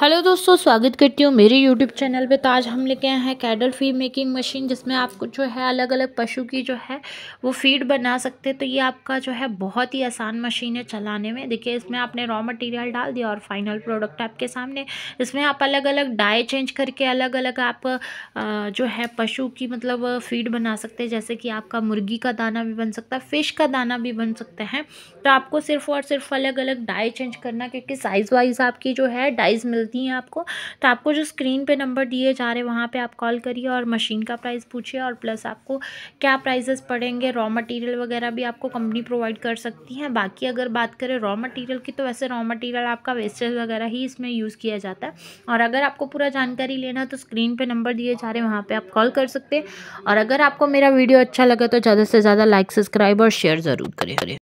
hello दोस्तों स्वागत करती हूँ मेरे यूट्यूब चैनल पे तो आज हम लेके आए हैं कैडल फीड मेकिंग मशीन जिसमें आपको जो है अलग अलग पशु की जो है वो फीड बना सकते हैं तो ये आपका जो है बहुत ही आसान मशीन है चलाने में देखिए इसमें आपने रॉ मटेरियल डाल दिया और फाइनल प्रोडक्ट आपके सामने इसमें आप अलग अलग डाए चेंज करके अलग अलग आप जो है पशु की मतलब फीड बना सकते हैं जैसे कि आपका मुर्गी का दाना भी बन सकता है फ़िश का दाना भी बन सकते हैं तो आपको सिर्फ और सिर्फ अलग अलग डाई चेंज करना क्योंकि साइज़ वाइज आपकी जो है डाइज मिल मिलती हैं आपको तो आपको जो स्क्रीन पे नंबर दिए जा रहे हैं वहाँ पे आप कॉल करिए और मशीन का प्राइस पूछिए और प्लस आपको क्या प्राइजेस पड़ेंगे रॉ मटेरियल वगैरह भी आपको कंपनी प्रोवाइड कर सकती हैं बाकी अगर बात करें रॉ मटेरियल की तो वैसे रॉ मटेरियल आपका वेस्टेज वगैरह ही इसमें यूज़ किया जाता है और अगर आपको पूरा जानकारी लेना तो स्क्रीन पर नंबर दिए जा रहे हैं वहाँ पर आप कॉल कर सकते हैं और अगर आपको मेरा वीडियो अच्छा लगा तो ज़्यादा से ज़्यादा लाइक सब्सक्राइब और शेयर ज़रूर करें